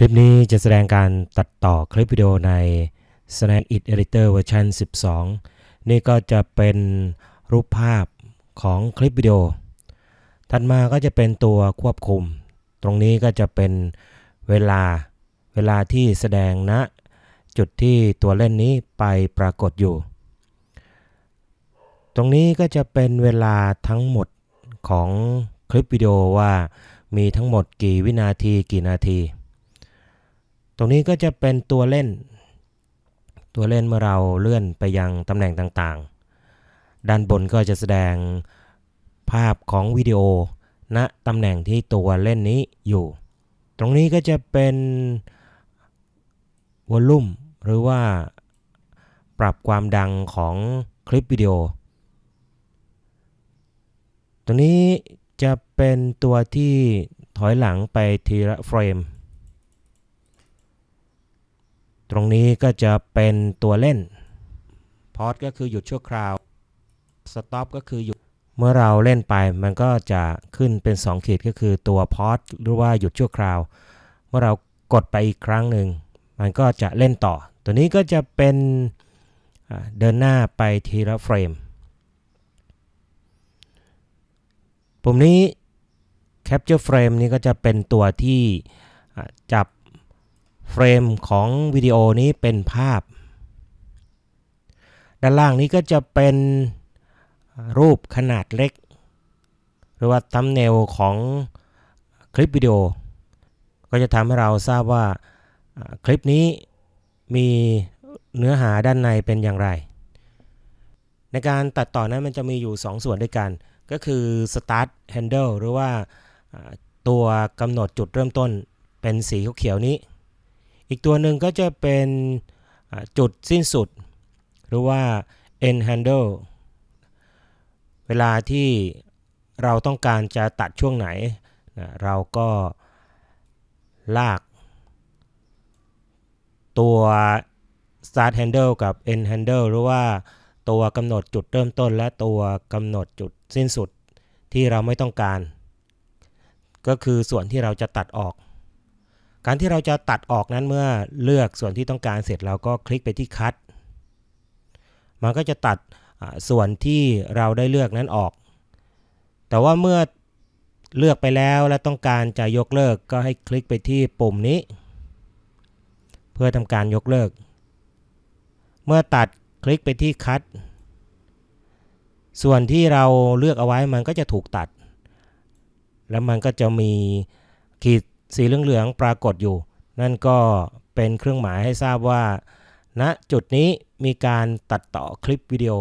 คลิปนี้จะแสดงการตัดต่อคลิปวิดีโอใน Snapit Editor เวอร์ชัน12 นี่ก็จะเป็นรูปภาพของคลิปวิดีโอ ถัดมาก็จะเป็นตัวควบคุม ตรงนี้ก็จะเป็นเวลาเวลาที่แสดงณนะจุดที่ตัวเล่นนี้ไปปรากฏอยู่ ตรงนี้ก็จะเป็นเวลาทั้งหมดของคลิปวิดีโอว่ามีทั้งหมดกี่วินาทีกี่นาทีตรงนี้ก็จะเป็นตัวเล่น ตัวเล่นเมื่อเราเลื่อนไปยังตำแหน่งต่างๆ ด้านบนก็จะแสดงภาพของวิดีโอณนะตำแหน่งที่ตัวเล่นนี้อยู่ ตรงนี้ก็จะเป็นวอลลุ่มหรือว่าปรับความดังของคลิปวิดีโอ ตรงนี้จะเป็นตัวที่ถอยหลังไปทีละเฟรมตรงนี้ก็จะเป็นตัวเล่นพอดก็คือหยุดชั่วคราวสต็อปก็คือหยุดเมื่อเราเล่นไปมันก็จะขึ้นเป็น2ขีดก็คือตัวพอดหรือว่าหยุดชั่วคราว เมื่อเรากดไปอีกครั้งหนึ่ง มันก็จะเล่นต่อ ตัวนี้ก็จะเป็นเดินหน้าไปทีละเฟรมปุ่มนี้ Capture Frame นี้ก็จะเป็นตัวที่จับเฟรมของวิดีโอนี้เป็นภาพ ด้านล่างนี้ก็จะเป็นรูปขนาดเล็ก หรือว่าทัมเนลของคลิปวิดีโอ ก็จะทำให้เราทราบว่าคลิปนี้มีเนื้อหาด้านในเป็นอย่างไร ในการตัดต่อนั้นมันจะมีอยู่ 2 ส่วนด้วยกัน ก็คือ start handle หรือว่าตัวกำหนดจุดเริ่มต้นเป็นสีเขียวนี้อีกตัวหนึ่งก็จะเป็นจุดสิ้นสุด หรือว่า end handle เวลาที่เราต้องการจะตัดช่วงไหน เราก็ลากตัว start handle กับ end handle หรือว่าตัวกำหนดจุดเริ่มต้น และตัวกำหนดจุดสิ้นสุดที่เราไม่ต้องการ ก็คือส่วนที่เราจะตัดออกการที่เราจะตัดออกนั้นเมื่อเลือกส่วนที่ต้องการเสร็จเราก็คลิกไปที่คัดมันก็จะตัดส่วนที่เราได้เลือกนั้นออก แต่ว่าเมื่อเลือกไปแล้วและต้องการจะยกเลิก ก็ให้คลิกไปที่ปุ่มนี้ เพื่อทำการยกเลิก เมื่อตัดคลิกไปที่คัดส่วนที่เราเลือกเอาไว้มันก็จะถูกตัด แล้วมันก็จะมีขีดสีเหลือง ๆ ปรากฏอยู่ นั่นก็เป็นเครื่องหมายให้ทราบว่าณนะจุดนี้มีการตัดต่อคลิปวิดีโอ